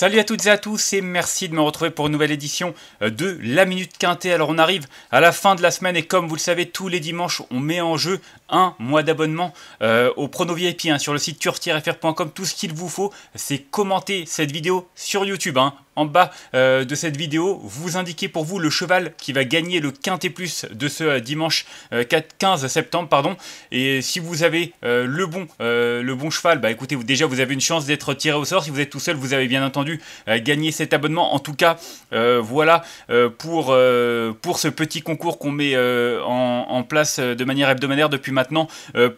Salut à toutes et à tous et merci de me retrouver pour une nouvelle édition euh, de La Minute Quintée. Alors on arrive à la fin de la semaine et comme vous le savez, tous les dimanches on met en jeu un mois d'abonnement euh, au Prono VIP hein, sur le site turf Tout ce qu'il vous faut, c'est commenter cette vidéo sur YouTube. Hein en bas euh, de cette vidéo, vous indiquez pour vous le cheval qui va gagner le quintet plus de ce euh, dimanche 15 euh, septembre. Pardon. Et si vous avez le, bon, le bon cheval, bah écoutez, vous, déjà vous avez une chance d'être tiré au sort. Si vous êtes tout seul, vous avez bien entendu gagné cet abonnement. En tout cas, voilà pour, pour ce petit concours qu'on met en, place de manière hebdomadaire depuis maintenant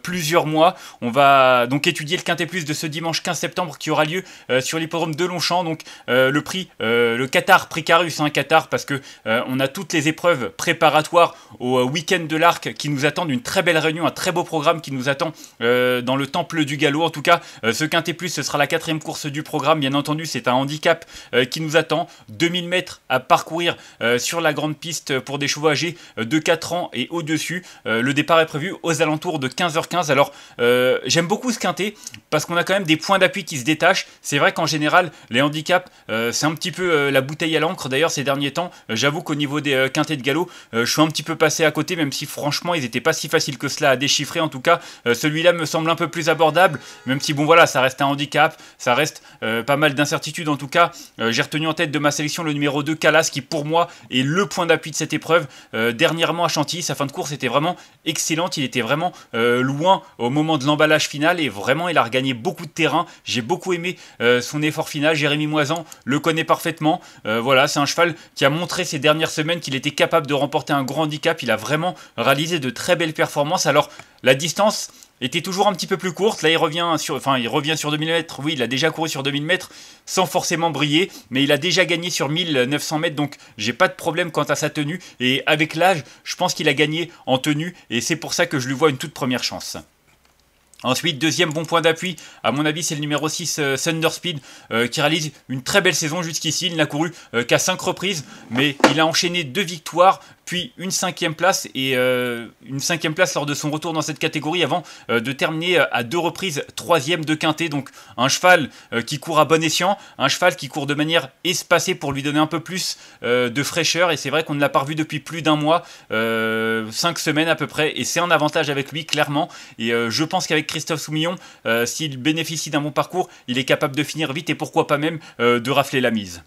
plusieurs mois. On va donc étudier le quintet plus de ce dimanche 15 septembre qui aura lieu sur l'hippodrome de Longchamp. Donc le prix euh, le Qatar précarus, un hein, Qatar, parce que euh, on a toutes les épreuves préparatoires au euh, week-end de l'Arc qui nous attendent, une très belle réunion, un très beau programme qui nous attend dans le Temple du Galop. En tout cas, ce Quintet Plus, ce sera la quatrième course du programme, bien entendu, c'est un handicap qui nous attend, 2000 mètres à parcourir sur la grande piste pour des chevaux âgés de 4 ans et au-dessus. le départ est prévu aux alentours de 15h15, alors j'aime beaucoup ce Quintet parce qu'on a quand même des points d'appui qui se détachent. C'est vrai qu'en général, les handicaps, c'est un petit peu euh, la bouteille à l'encre d'ailleurs ces derniers temps. Euh, j'avoue qu'au niveau des euh, quintets de galop, je suis un petit peu passé à côté, même si franchement ils n'étaient pas si faciles que cela à déchiffrer. En tout cas, celui-là me semble un peu plus abordable, même si bon voilà, ça reste un handicap, ça reste pas mal d'incertitudes. En tout cas, j'ai retenu en tête de ma sélection le numéro 2 Calas qui pour moi est le point d'appui de cette épreuve. dernièrement à Chantilly, sa fin de course était vraiment excellente, il était vraiment loin au moment de l'emballage final et vraiment il a regagné beaucoup de terrain. J'ai beaucoup aimé son effort final. Jérémy Moisan le connaît parfaitement. Euh, voilà, c'est un cheval qui a montré ces dernières semaines qu'il était capable de remporter un grand handicap. Il a vraiment réalisé de très belles performances. Alors, la distance était toujours un petit peu plus courte. Là, il revient sur, enfin, il revient sur 2000 mètres. Oui, il a déjà couru sur 2000 mètres sans forcément briller, mais il a déjà gagné sur 1900 mètres. Donc, j'ai pas de problème quant à sa tenue. Et avec l'âge, je pense qu'il a gagné en tenue. Et c'est pour ça que je lui vois une toute première chance. Ensuite, deuxième bon point d'appui, à mon avis, c'est le numéro 6 euh, Thunder Speed euh, qui réalise une très belle saison jusqu'ici. Il n'a couru euh, qu'à 5 reprises, mais il a enchaîné deux victoires, puis une cinquième place et une cinquième place lors de son retour dans cette catégorie avant de terminer à deux reprises troisième de quintet. Donc un cheval qui court à bon escient, un cheval qui court de manière espacée pour lui donner un peu plus de fraîcheur. Et c'est vrai qu'on ne l'a pas revu depuis plus d'un mois, 5 semaines à peu près. Et c'est un avantage avec lui clairement. Et je pense qu'avec Christophe Soumillon, euh, s'il bénéficie d'un bon parcours, il est capable de finir vite et pourquoi pas même euh, de rafler la mise.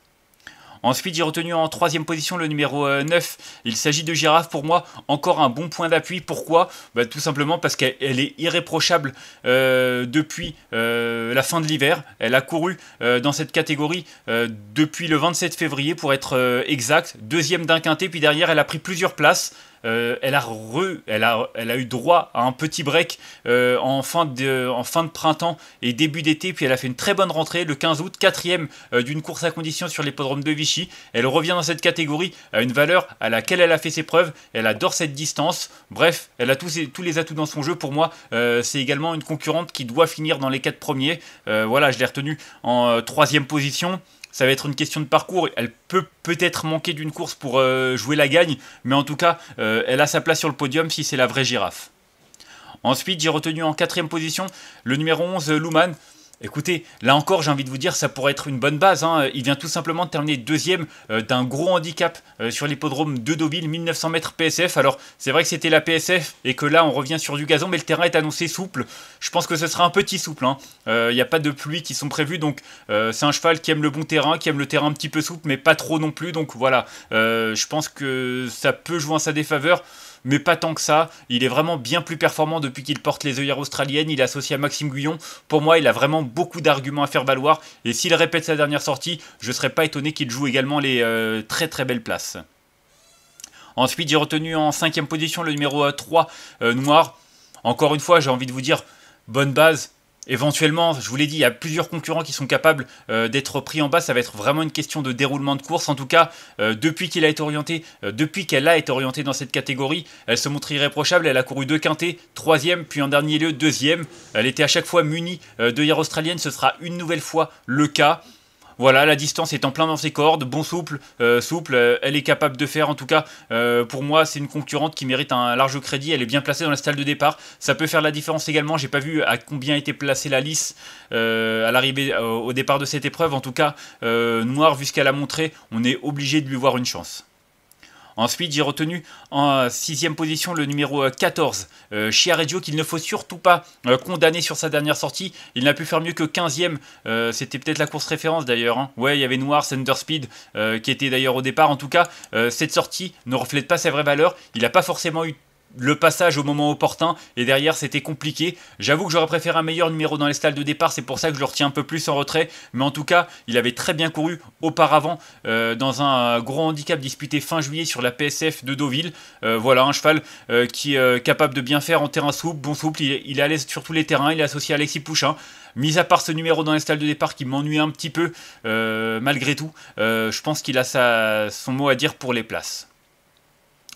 Ensuite, j'ai retenu en troisième position le numéro 9. Euh, il s'agit de Giraffe, Pour moi, encore un bon point d'appui. Pourquoi bah, Tout simplement parce qu'elle est irréprochable depuis la fin de l'hiver. Elle a couru dans cette catégorie depuis le 27 février, pour être exact. Deuxième d'un quintet, puis derrière, elle a pris plusieurs places. Euh, elle, a eu droit à un petit break euh, en, fin de, printemps et début d'été, puis elle a fait une très bonne rentrée le 15 août, quatrième euh, d'une course à condition sur l'hippodrome de Vichy. Elle revient dans cette catégorie à une valeur à laquelle elle a fait ses preuves, elle adore cette distance, bref, elle a tous, tous les atouts dans son jeu. Pour moi, c'est également une concurrente qui doit finir dans les quatre premiers. voilà, je l'ai retenue en troisième position ça va être une question de parcours. Elle peut peut-être manquer d'une course pour euh, jouer la gagne, mais en tout cas, euh, elle a sa place sur le podium si c'est la vraie girafe. Ensuite, j'ai retenu en quatrième position le numéro 11, Luman. Écoutez, là encore, j'ai envie de vous dire, ça pourrait être une bonne base. Hein. Il vient tout simplement de terminer deuxième euh, d'un gros handicap euh, sur l'hippodrome de Deauville, 1900 mètres PSF. Alors, c'est vrai que c'était la PSF et que là, on revient sur du gazon, mais le terrain est annoncé souple. Je pense que ce sera un petit souple. Hein. Euh, il n'y a pas de pluie qui sont prévues, donc c'est un cheval qui aime le bon terrain, qui aime le terrain un petit peu souple, mais pas trop non plus. Donc voilà, je pense que ça peut jouer en sa défaveur mais pas tant que ça. Il est vraiment bien plus performant depuis qu'il porte les œillères australiennes. Il est associé à Maxime Guyon. Pour moi, il a vraiment beaucoup d'arguments à faire valoir. Et s'il répète sa dernière sortie, je ne serais pas étonné qu'il joue également les euh, très très belles places. Ensuite, j'ai retenu en cinquième position le numéro 3 euh, euh, noir. Encore une fois, j'ai envie de vous dire, bonne base, éventuellement, je vous l'ai dit, il y a plusieurs concurrents qui sont capables euh, d'être pris en bas. Ça va être vraiment une question de déroulement de course. En tout cas, euh, depuis qu'il a été orienté, euh, depuis qu'elle a été orientée dans cette catégorie, elle se montre irréprochable. Elle a couru deux quintés, troisième, puis en dernier lieu deuxième. Elle était à chaque fois munie de hier australienne. Ce sera une nouvelle fois le cas. Voilà, la distance est en plein dans ses cordes, bon souple, euh, souple, euh, elle est capable de faire en tout cas. Euh, pour moi, c'est une concurrente qui mérite un large crédit. Elle est bien placée dans la salle de départ. Ça peut faire la différence également. J'ai pas vu à combien était placée la lice à l'arrivée, au départ de cette épreuve. En tout cas, Noir, vu ce qu'elle a montré, on est obligé de lui voir une chance. Ensuite, j'ai retenu en euh, sixième position le numéro 14, Chia Chiareggio, qu'il ne faut surtout pas euh, condamner sur sa dernière sortie. Il n'a pu faire mieux que 15e. Euh, c'était peut-être la course référence d'ailleurs. Hein. Ouais, il y avait Noir, Thunder Speed, qui était d'ailleurs au départ. En tout cas, cette sortie ne reflète pas sa vraie valeur, Il n'a pas forcément eu le passage au moment opportun et derrière c'était compliqué. J'avoue que j'aurais préféré un meilleur numéro dans les stalles de départ, c'est pour ça que je le retiens un peu plus en retrait. Mais en tout cas, il avait très bien couru auparavant euh, dans un gros handicap disputé fin juillet sur la PSF de Deauville. Euh, voilà un cheval euh, qui est capable de bien faire en terrain souple, bon souple, il, est à sur tous les terrains, il est associé à Alexis Pouchin. Mis à part ce numéro dans les stalles de départ qui m'ennuie un petit peu, malgré tout, je pense qu'il a sa, son mot à dire pour les places.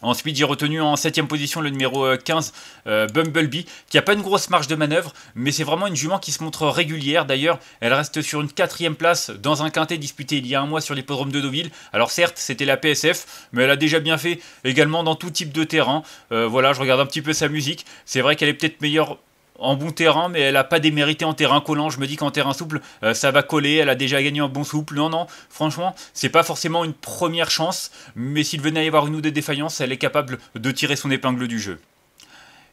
Ensuite, j'ai retenu en 7ème position le numéro 15, euh, euh, Bumblebee, qui n'a pas une grosse marge de manœuvre, mais c'est vraiment une jument qui se montre régulière. D'ailleurs, elle reste sur une quatrième place dans un quintet disputé il y a un mois sur l'hippodrome de Deauville. Alors certes, c'était la PSF, mais elle a déjà bien fait également dans tout type de terrain. Euh, voilà, je regarde un petit peu sa musique. C'est vrai qu'elle est peut-être meilleure en bon terrain, mais elle n'a pas démérité en terrain collant. Je me dis qu'en terrain souple, euh, ça va coller. Elle a déjà gagné en bon souple. Non, non, franchement, c'est pas forcément une première chance, mais s'il venait à y avoir une ou deux défaillances, elle est capable de tirer son épingle du jeu.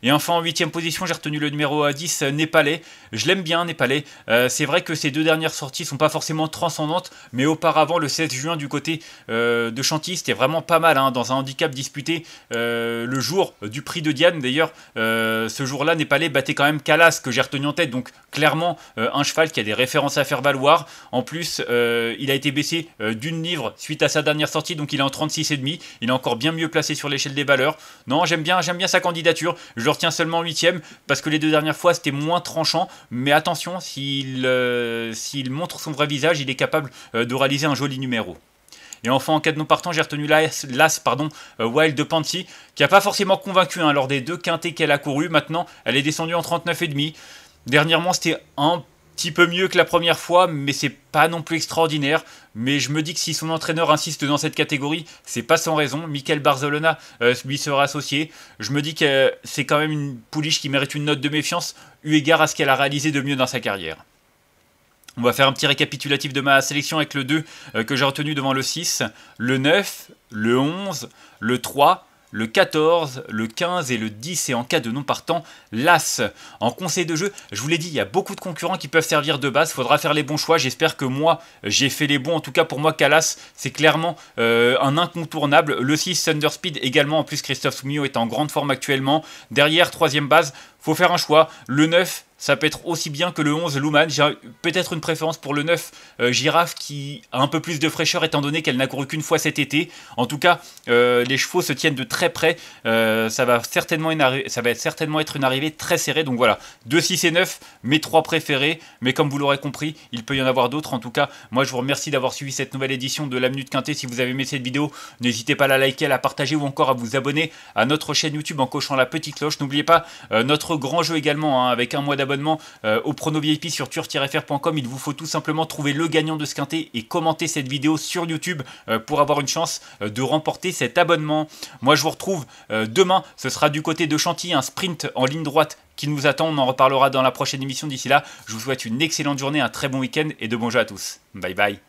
Et enfin, en huitième position, j'ai retenu le numéro 10, euh, Népalais. Je l'aime bien, Népalais. Euh, c'est vrai que ces deux dernières sorties sont pas forcément transcendantes, mais auparavant, le 16 juin, du côté euh, de Chantilly, c'était vraiment pas mal, hein, dans un handicap disputé le jour du prix de Diane. D'ailleurs, ce jour-là, Népalais battait quand même Calas, que j'ai retenu en tête. Donc, clairement, un cheval qui a des références à faire valoir. En plus, il a été baissé d'une livre suite à sa dernière sortie, donc il est en 36,5. Il est encore bien mieux placé sur l'échelle des valeurs. Non, j'aime bien, j'aime bien sa candidature. Je seulement huitième parce que les deux dernières fois c'était moins tranchant. Mais attention, s'il euh, montre son vrai visage, il est capable euh, de réaliser un joli numéro. Et enfin, en cas de non partant, j'ai retenu l'As, l'as pardon, euh, Wild de Panty, qui n'a pas forcément convaincu hein, lors des deux quintés qu'elle a couru. Maintenant, elle est descendue en 39,5. Dernièrement, c'était un petit peu mieux que la première fois, mais c'est pas non plus extraordinaire. Mais je me dis que si son entraîneur insiste dans cette catégorie, c'est pas sans raison. Michael Barzolona euh, lui sera associé. Je me dis que c'est quand même une pouliche qui mérite une note de méfiance, eu égard à ce qu'elle a réalisé de mieux dans sa carrière. On va faire un petit récapitulatif de ma sélection avec le 2 euh, que j'ai retenu devant le 6, le 9, le 11, le 3, le 14, le 15 et le 10, et en cas de non partant, l'As. En conseil de jeu, je vous l'ai dit, il y a beaucoup de concurrents qui peuvent servir de base, faudra faire les bons choix, j'espère que moi, j'ai fait les bons, en tout cas pour moi, Calas, c'est clairement euh, un incontournable, le 6 Speed également, en plus Christophe Soumio est en grande forme actuellement, derrière, troisième base, faut faire un choix, le 9, ça peut être aussi bien que le 11, Luman. J'ai peut-être une préférence pour le 9, euh, Giraffe Girafe, qui a un peu plus de fraîcheur étant donné qu'elle n'a couru qu'une fois cet été. En tout cas, euh, les chevaux se tiennent de très près. Euh, ça, va certainement être une arrivée très serrée. Donc voilà, 2, 6 et 9, mes 3 préférés. Mais comme vous l'aurez compris, il peut y en avoir d'autres. En tout cas, moi je vous remercie d'avoir suivi cette nouvelle édition de la Minute Quintée. Si vous avez aimé cette vidéo, n'hésitez pas à la liker, à la partager ou encore à vous abonner à notre chaîne YouTube en cochant la petite cloche. N'oubliez pas notre grand jeu également hein, avec un mois d'abonnement Abonnement euh, au prono VIP sur tur Il vous faut tout simplement trouver le gagnant de ce quintet et commenter cette vidéo sur YouTube euh, pour avoir une chance euh, de remporter cet abonnement. Moi, je vous retrouve demain. Ce sera du côté de Chantilly, un sprint en ligne droite qui nous attend. On en reparlera dans la prochaine émission. D'ici là, je vous souhaite une excellente journée, un très bon week-end et de bons jeux à tous. Bye bye.